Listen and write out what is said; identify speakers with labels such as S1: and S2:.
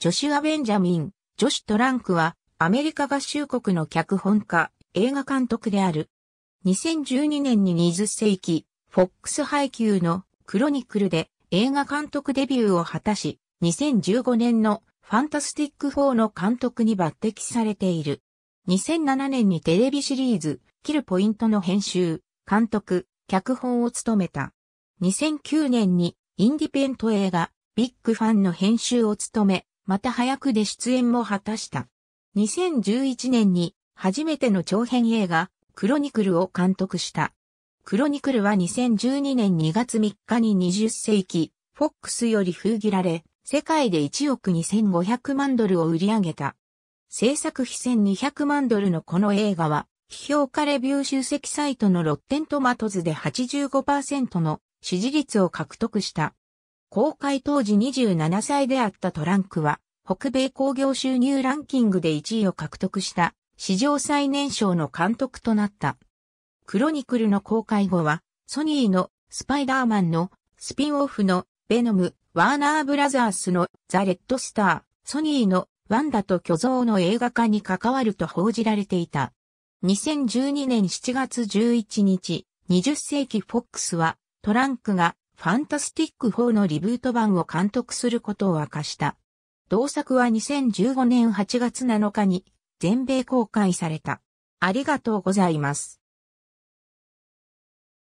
S1: ジ
S2: ョシュア・ベンジャミン、ジョシュ・トランクは、アメリカ合衆国の脚本家、映画監督である。2012年に20世紀、フォックス配給のクロニクルで映画監督デビューを果たし、2015年のファンタスティック4の監督に抜擢されている。2007年にテレビシリーズ、キルポイントの編集、監督、脚本を務めた。2009年にインディペント映画、ビッグファンの編集を務め、また早くで出演も果たした。2011年に初めての長編映画、クロニクルを監督した。クロニクルは2012年2月3日に20世紀、フォックスより封切られ、世界で1億2500万ドルを売り上げた。制作費1200万ドルのこの映画は、批評家レビュー集積サイトのロッテントマトズで85%の支持率を獲得した。公開当時27歳であったトランクは、北米興行収入ランキングで1位を獲得した史上最年少の監督となった。クロニクルの公開後は、ソニーのスパイダーマンのスピンオフのベノム、ワーナーブラザースのザ・レッドスター、ソニーのワンダと巨像の映画化に関わると報じられていた。2012年7月11日、20世紀フォックスはトランクがファンタスティック4のリブート版を監督することを明かした。同作は2015年8月7日に全米公開された。ありが
S1: とうございます。